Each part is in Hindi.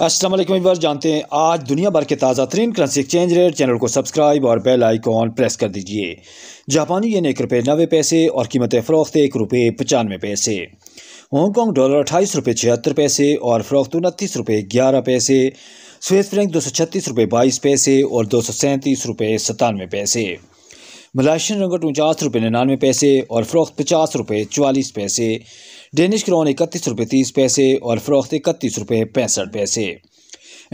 असलम व्यवर्स जानते हैं आज दुनिया भर के ताज़ा तरीन करंसी एक्सचेंज रेट चैनल को सब्सक्राइब और बेल आइकॉन प्रेस कर दीजिए जापानी येन एक रुपये नबे पैसे और कीमत फ़रोख्त एक रुपये पचानवे पैसे हांगकॉन्ग डॉलर अट्ठाईस रुपये छिहत्तर पैसे और फ़रोख्त उनतीस रुपये ग्यारह पैसे स्वेस फ्रेंक दो सौ छत्तीस रुपये बाईस पैसे और दो सौ सैंतीस रुपये सतानवे पैसे मलाशियन रंगट उनचास रुपये निन्यानवे पैसे और फ़रोख्त पचास रुपये चवालीस पैसे डेनिश क्रोन इकतीस रुपये तीस पैसे और फ़रोख्त इकतीस रुपये पैंसठ पैसे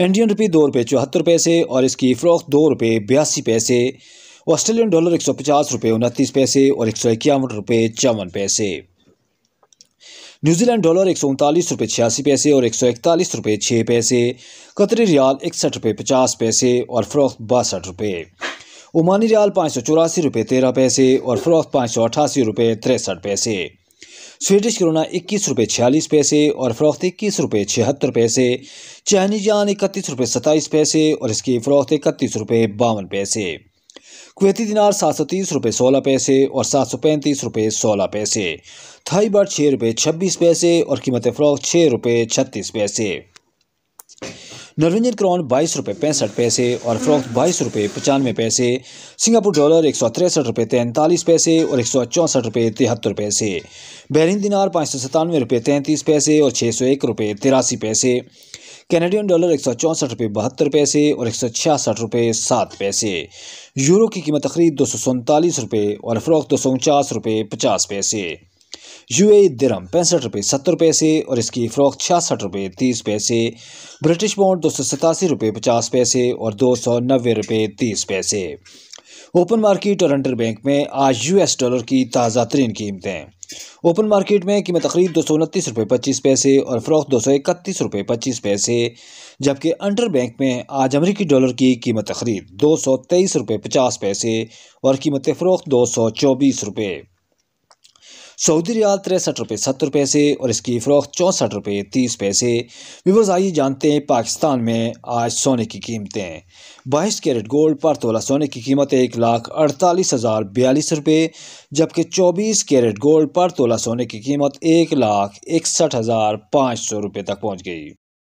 इंडियन रुपये दो रुपये चौहत्तर पैसे और इसकी फ़रोख्त दो रुपये बयासी पैसे ऑस्ट्रेलियन डॉलर एक सौ पचास रुपये उनतीस पैसे और एक सौ इक्यावन रुपये चौवन पैसे न्यूजीलैंड डॉलर एक सौ उनतालीस रुपये छियासी पैसे और एक सौ इकतालीस रुपये छः पैसे कतरी रियाल इकसठ रुपये पचास पैसे और फ़रोख्त बासठ रुपये ओमानी रियाल पाँच सौ चौरासी रुपये तेरह पैसे और फ़रोख्त पाँच सौ अठासी रुपये तिरसठ पैसे स्वीडिश करोना इक्कीस रुपये छियालीस पैसे और फ़रोख्त इक्कीस रुपये छिहत्तर पैसे चाइनीज जान इकतीस रुपये सत्ताईस पैसे और इसकी फ़रोख्त इकतीस रुपये बावन पैसे कुवैती दिनार सात सौ तीस रुपये सोलह पैसे और सात सौ पैंतीस रुपये सोलह पैसे थाई बर्ड छः रुपये छब्बीस पैसे और कीमत फ़रोख छः रुपये छत्तीस पैसे नॉर्वेजियन क्रॉन बाईस रुपये पैंसठ पैसे और फ्रॉक बाईस रुपये पचानवे पैसे सिंगापुर डॉलर एक सौ तिरसठ रुपये तैंतालीस पैसे और एक सौ चौंसठ रुपये तिहत्तर पैसे बहरीन दिनार पाँच सौ सतानवे रुपये तैंतीस पैसे और छः सौ एक रुपये तिरासी पैसे कैनेडियन डॉलर एक सौ चौंसठ रुपये बहत्तर पैसे और एक सौ छियासठ रुपये सात पैसे यूरो की कीमत तकरीब दो सौ सैंतालीस रुपये और फरोख्त दो सौ उनचास रुपये पचास पैसे यू ए दिरम पैंसठ रुपये सत्तर पैसे और इसकी फ़रोख्त छियासठ रुपये तीस पैसे ब्रिटिश बॉन्ड दो सौ सतासी रुपये पचास पैसे और दो सौ नब्बे रुपये तीस पैसे ओपन मार्केट और अंडर बैंक में आज यू एस डॉलर की ताज़ा तरीन कीमतें ओपन मार्केट में कीमत तकरीब दो सौ उनतीस रुपये पच्चीस पैसे और फ़रोख्त दो सौ इकतीस रुपये पच्चीस पैसे जबकि अंडर बैंक में आज अमरीकी डॉलर की कीमत तकरीब दो सौ तेईस रुपये पचास पैसे और कीमत फरोख दो सौ चौबीस रुपये सऊदी रियाल तिरसठ रुपये सत्तर रुपये से और इसकी फ़रोख्त चौंसठ रुपये तीस पैसे विवर्स आइए जानते हैं पाकिस्तान में आज सोने की कीमतें बाईस कैरेट गोल्ड पर तोला सोने की कीमत एक लाख अड़तालीस हज़ार बयालीस रुपये जबकि चौबीस कैरेट गोल्ड पर तोला सोने की कीमत एक लाख इकसठ हज़ार पाँच सौ रुपये तक पहुँच गई